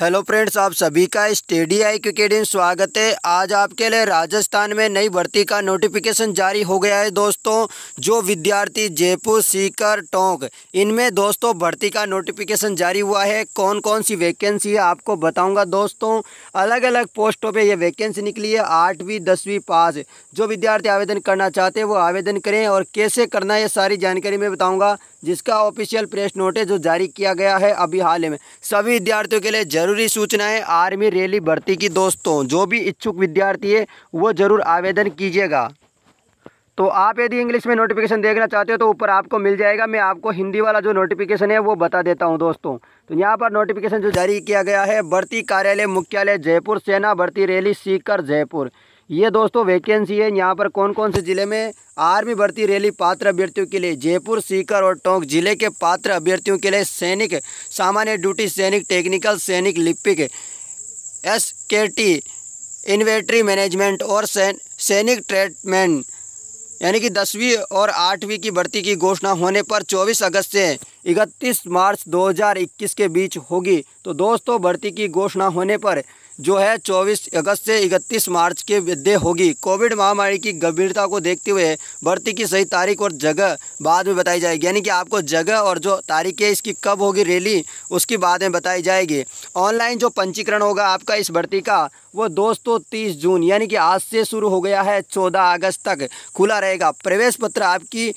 hello friends आप सभी का स्टेडी आई क्रिकेट स्वागत है आज आपके लिए राजस्थान में नई भर्ती का नोटिफिकेशन जारी हो गया है दोस्तों जो विद्यार्थी जयपुर सीकर टोंक इनमें दोस्तों भर्ती का नोटिफिकेशन जारी हुआ है कौन कौन सी वैकेंसी है आपको बताऊंगा दोस्तों अलग अलग पोस्टों पे ये वैकेंसी निकली है आठवीं दसवीं पास जो विद्यार्थी आवेदन करना चाहते हैं वो आवेदन करें और कैसे करना है ये सारी जानकारी मैं बताऊँगा जिसका ऑफिशियल प्रेस नोट है जो जारी किया गया है अभी हाल ही में सभी विद्यार्थियों के लिए जरूर जरूरी सूचना आर्मी रैली भर्ती की दोस्तों जो भी इच्छुक विद्यार्थी है वो ज़रूर आवेदन कीजिएगा तो आप यदि इंग्लिश में नोटिफिकेशन देखना चाहते हो तो ऊपर आपको मिल जाएगा मैं आपको हिंदी वाला जो नोटिफिकेशन है वो बता देता हूं दोस्तों तो यहाँ पर नोटिफिकेशन जो जारी किया गया है भर्ती कार्यालय मुख्यालय जयपुर सेना भर्ती रैली सीकर जयपुर ये दोस्तों वैकेंसी है यहाँ पर कौन कौन से ज़िले में आर्मी भर्ती रैली पात्र अभ्यर्थियों के लिए जयपुर सीकर और टोंक जिले के पात्र अभ्यर्थियों के लिए सैनिक सामान्य ड्यूटी सैनिक टेक्निकल सैनिक लिपिक एस के टी इन्वेट्री मैनेजमेंट और सैनिक ट्रीटमेंट यानी कि दसवीं और आठवीं की भर्ती की घोषणा होने पर 24 अगस्त से 31 मार्च 2021 के बीच होगी तो दोस्तों भर्ती की घोषणा होने पर जो है 24 अगस्त से 31 मार्च के मध्य होगी कोविड महामारी की गंभीरता को देखते हुए भर्ती की सही तारीख और जगह बाद में बताई जाएगी यानी कि आपको जगह और जो तारीख है इसकी कब होगी रैली उसकी बाद में बताई जाएगी ऑनलाइन जो पंजीकरण होगा आपका इस भर्ती का वो दोस्तों तीस जून यानी कि आज से शुरू हो गया है चौदह अगस्त तक खुला रहेगा प्रवेश पत्र आपकी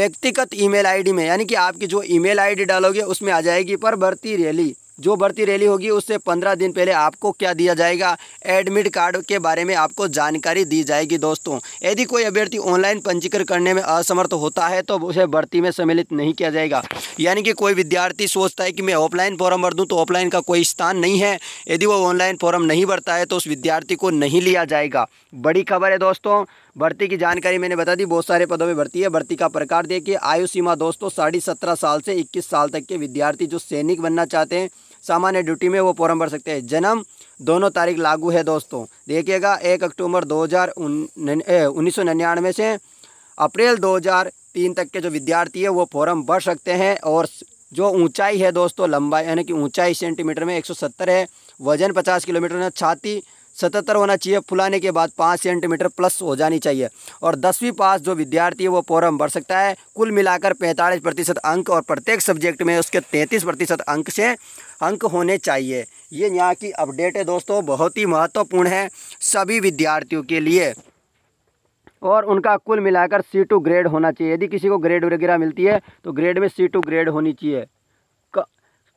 व्यक्तिगत ईमेल आईडी में यानी कि आपकी जो ईमेल आईडी डालोगे उसमें आ जाएगी पर भर्ती रैली जो भर्ती रैली होगी उससे पंद्रह दिन पहले आपको क्या दिया जाएगा एडमिट कार्ड के बारे में आपको जानकारी दी जाएगी दोस्तों यदि कोई अभ्यर्थी ऑनलाइन पंजीकरण करने में असमर्थ होता है तो उसे भर्ती में सम्मिलित नहीं किया जाएगा यानी कि कोई विद्यार्थी सोचता है कि मैं ऑफलाइन फॉर्म भर दूँ तो ऑफलाइन का कोई स्थान नहीं है यदि वो ऑनलाइन फॉर्म नहीं भरता है तो उस विद्यार्थी को नहीं लिया जाएगा बड़ी खबर है दोस्तों भर्ती की जानकारी मैंने बता दी बहुत सारे पदों में भर्ती है भर्ती का प्रकार देखिए आयु सीमा दोस्तों साढ़े सत्रह साल से इक्कीस साल तक के विद्यार्थी जो सैनिक बनना चाहते हैं सामान्य ड्यूटी में वो फॉर्म भर सकते हैं जन्म दोनों तारीख लागू है दोस्तों देखिएगा एक अक्टूबर दो हज़ार उन्नीस सौ निन्यानवे से अप्रैल दो हज़ार तीन तक के जो विद्यार्थी है वो फॉर्म भर सकते हैं और जो ऊंचाई है दोस्तों लंबाई यानी कि ऊंचाई सेंटीमीटर में 170 है वजन 50 किलोमीटर है छाती सतहत्तर होना चाहिए फुलाने के बाद पाँच सेंटीमीटर प्लस हो जानी चाहिए और दसवीं पास जो विद्यार्थी है वो फॉरम भर सकता है कुल मिलाकर पैंतालीस प्रतिशत अंक और प्रत्येक सब्जेक्ट में उसके तैंतीस प्रतिशत अंक से अंक होने चाहिए ये यहाँ की अपडेट है दोस्तों बहुत ही महत्वपूर्ण है सभी विद्यार्थियों के लिए और उनका कुल मिलाकर सी टू ग्रेड होना चाहिए यदि किसी को ग्रेड वगैरह मिलती है तो ग्रेड में सी टू ग्रेड होनी चाहिए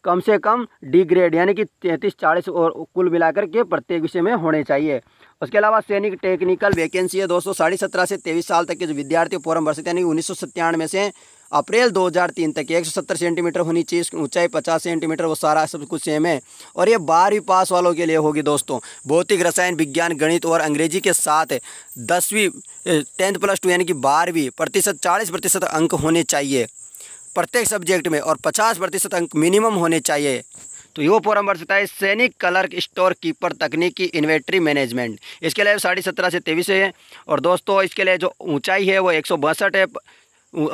कम से कम डी ग्रेड यानी कि तैंतीस चालीस और कुल मिलाकर के प्रत्येक विषय में होने चाहिए उसके अलावा सैनिक टेक्निकल वैकेंसी है दोस्तों साढ़े सत्रह से तेईस साल तक के जो विद्यार्थी फॉरम भर सकते हैं यानी उन्नीस सौ में से अप्रैल 2003 तक एक सौ सत्तर सेंटीमीटर होनी चाहिए इसकी ऊंचाई 50 सेंटीमीटर वो सारा सब कुछ सेम है और ये बारहवीं पास वालों के लिए होगी दोस्तों भौतिक रसायन विज्ञान गणित और अंग्रेजी के साथ दसवीं टेंथ प्लस टू यानी कि बारहवीं प्रतिशत चालीस प्रतिशत अंक होने चाहिए प्रत्येक सब्जेक्ट में और पचास प्रतिशत अंक मिनिमम होने चाहिए तो यो फोरम वर्ष है सैनिक कलर्क स्टोर कीपर तकनीकी इन्वेंट्री मैनेजमेंट इसके लिए साढ़े सत्रह से तेईस है और दोस्तों इसके लिए जो ऊंचाई है वो एक सौ बासठ है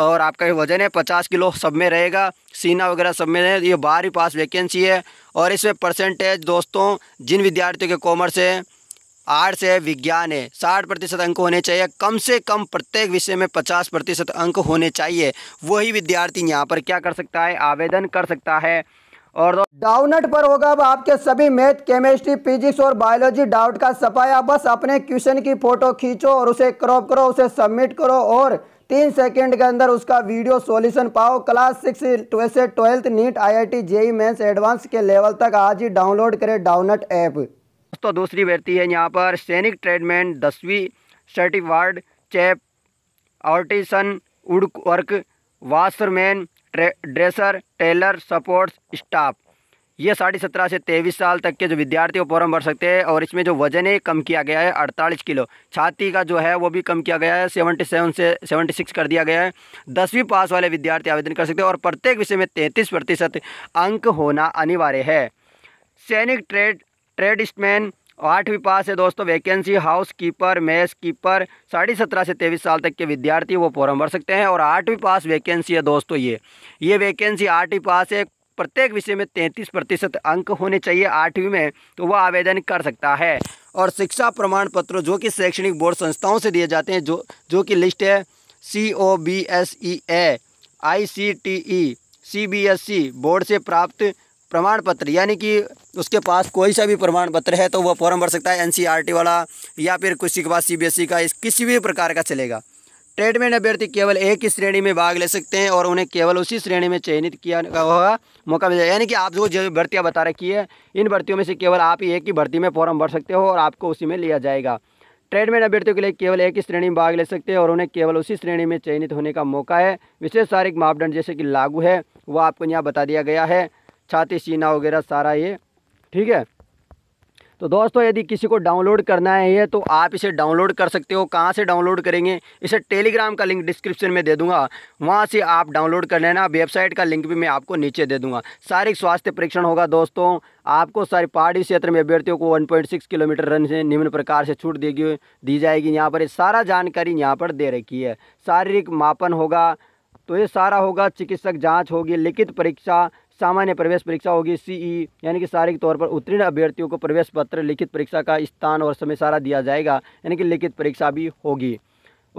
और आपका वजन है पचास किलो सब में रहेगा सीना वगैरह सब में ये बारहवीं पास वैकेंसी है और इसमें परसेंटेज दोस्तों जिन विद्यार्थियों के कॉमर्स है आर्ट्स है विज्ञान है साठ प्रतिशत अंक होने चाहिए कम से कम प्रत्येक विषय में पचास प्रतिशत अंक होने चाहिए वही विद्यार्थी यहाँ पर क्या कर सकता है आवेदन कर सकता है और डाउनट पर होगा अब आपके सभी मैथ केमिस्ट्री फिजिक्स और बायोलॉजी डाउट का सफाया बस अपने क्वेश्चन की फोटो खींचो और उसे क्रॉप करो उसे सबमिट करो और तीन सेकंड के अंदर उसका वीडियो सॉल्यूशन पाओ क्लास सिक्स से twelfth NEET IIT JEE mains advance के लेवल तक आज ही डाउनलोड करें डाउनट ऐप तो दूसरी भर्ती है यहाँ पर सैनिक ट्रेडमैन दसवीं certified chef artisan wood work washerman dresser tailor supports staff ये साढ़े सत्रह से तेईस साल तक के जो विद्यार्थी वो फॉर्म भर सकते हैं और इसमें जो वजन है कम किया गया है अड़तालीस किलो छाती का जो है वो भी कम किया गया है सेवेंटी सेवन से सेवेंटी सिक्स कर दिया गया है दसवीं पास वाले विद्यार्थी आवेदन कर सकते हैं और प्रत्येक विषय में तैंतीस प्रतिशत अंक होना अनिवार्य है सैनिक ट्रेड ट्रेडस्टमैन आठवीं पास है दोस्तों vacancy housekeeper mess keeper साढ़े सत्रह से तेईस साल तक के विद्यार्थी वो फॉर्म भर सकते हैं और आठवीं पास वैकेंसी है दोस्तों ये ये वैकेंसी आठवीं पास है प्रत्येक विषय में तैंतीस प्रतिशत अंक होने चाहिए आठवीं में तो वह आवेदन कर सकता है और शिक्षा प्रमाण पत्र जो कि शैक्षणिक बोर्ड संस्थाओं से दिए जाते हैं जो जो कि लिस्ट है C O B S E A I C T E C B S E board से प्राप्त प्रमाण पत्र यानी कि उसके पास कोई सा भी प्रमाण पत्र है तो वह फॉर्म भर सकता है एनसीईआरटी e वाला या फिर किसी के पास सीबीएसई e का इस किसी भी प्रकार का चलेगा ट्रेडमेंट अभ्यर्थी केवल एक ही श्रेणी में भाग ले सकते हैं और उन्हें केवल उसी श्रेणी में चयनित किया होगा मौका मिल जाएगा यानी कि आप जो जो भर्तियाँ बता रखी है इन भर्तियों में से केवल आप ही एक ही भर्ती में फॉर्म भर सकते हो और आपको उसी में लिया जाएगा ट्रेडमेंट अभ्यर्थियों के लिए केवल एक ही श्रेणी में भाग ले सकते हैं और उन्हें केवल उसी श्रेणी में चयनित होने का मौका है विशेष सारिक मापदंड जैसे कि लागू है वह आपको यहाँ बता दिया गया है छाती सीना वगैरह सारा ये ठीक है तो दोस्तों यदि किसी को डाउनलोड करना है ये तो आप इसे डाउनलोड कर सकते हो कहाँ से डाउनलोड करेंगे इसे टेलीग्राम का लिंक डिस्क्रिप्शन में दे दूंगा वहाँ से आप डाउनलोड कर लेना वेबसाइट का लिंक भी मैं आपको नीचे दे दूंगा शारीरिक स्वास्थ्य परीक्षण होगा दोस्तों आपको सारे पहाड़ी क्षेत्र में अभ्यर्थियों को वन किलोमीटर रन से निम्न प्रकार से छूट देगी दी जाएगी यहाँ पर सारा जानकारी यहाँ पर दे रखी है शारीरिक मापन होगा तो ये सारा होगा चिकित्सक जाँच होगी लिखित परीक्षा सामान्य प्रवेश परीक्षा होगी सीई e, यानी कि शारीरिक तौर पर उत्तीर्ण अभ्यर्थियों को प्रवेश पत्र लिखित परीक्षा का स्थान और समय सारा दिया जाएगा यानी कि लिखित परीक्षा भी होगी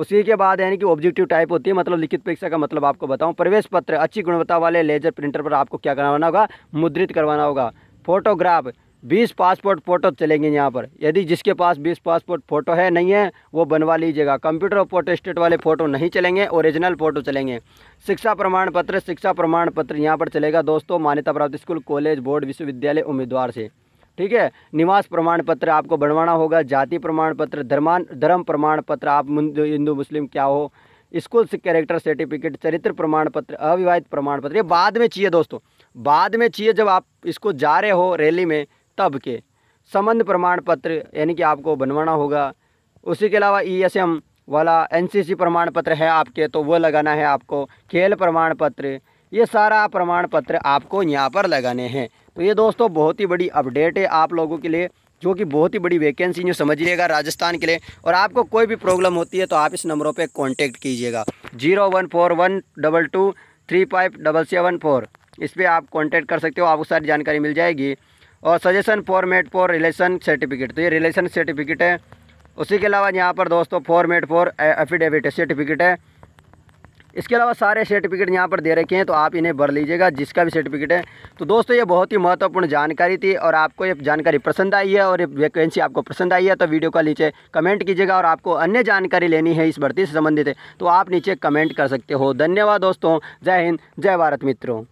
उसी के बाद यानी कि ऑब्जेक्टिव टाइप होती है मतलब लिखित परीक्षा का मतलब आपको बताऊँ प्रवेश पत्र अच्छी गुणवत्ता वाले लेजर प्रिंटर पर आपको क्या करवाना होगा मुद्रित करवाना होगा फोटोग्राफ बीस पासपोर्ट फ़ोटो चलेंगे यहाँ पर यदि जिसके पास बीस पासपोर्ट फ़ोटो है नहीं है वो बनवा लीजिएगा कंप्यूटर और फोटो स्टेट वाले फ़ोटो नहीं चलेंगे ओरिजिनल फ़ोटो चलेंगे शिक्षा प्रमाण पत्र शिक्षा प्रमाण पत्र यहाँ पर चलेगा दोस्तों मान्यता प्राप्त स्कूल कॉलेज बोर्ड विश्वविद्यालय उम्मीदवार से ठीक है निवास प्रमाण पत्र आपको बनवाना होगा जाति प्रमाण पत्र धर्मान धर्म प्रमाण पत्र आप हिंदू मुस्लिम क्या हो स्कूल से कैरेक्टर सर्टिफिकेट चरित्र प्रमाण पत्र अविवाहित प्रमाण पत्र ये बाद में चाहिए दोस्तों बाद में चाहिए जब आप इसको जा रहे हो रैली में तब के संबंध प्रमाण पत्र यानी कि आपको बनवाना होगा उसी के अलावा ई एस एम वाला एनसीसी प्रमाण पत्र है आपके तो वो लगाना है आपको खेल प्रमाण पत्र ये सारा प्रमाण पत्र आपको यहाँ पर लगाने हैं तो ये दोस्तों बहुत ही बड़ी अपडेट है आप लोगों के लिए जो कि बहुत ही बड़ी वैकेंसी जो समझिएगा राजस्थान के लिए और आपको कोई भी प्रॉब्लम होती है तो आप इस नंबरों पे कांटेक्ट कीजिएगा zero one four one double two three five double seven four इस पर आप कॉन्टैक्ट कर सकते हो आपको सारी जानकारी मिल जाएगी और suggestion mate for relation certificate तो ये रिलेशन सर्टिफिकेट है उसी के अलावा यहाँ पर दोस्तों मेट फॉर एफिडेविट सर्टिफिकेट है इसके अलावा सारे सर्टिफिकेट यहाँ पर दे रखे हैं तो आप इन्हें भर लीजिएगा जिसका भी सर्टिफिकेट है तो दोस्तों ये बहुत ही महत्वपूर्ण जानकारी थी और आपको ये जानकारी पसंद आई है और ये वैकेंसी आपको पसंद आई है तो वीडियो का नीचे कमेंट कीजिएगा और आपको अन्य जानकारी लेनी है इस भर्ती से संबंधित तो आप नीचे कमेंट कर सकते हो धन्यवाद दोस्तों जय हिंद जय भारत मित्रों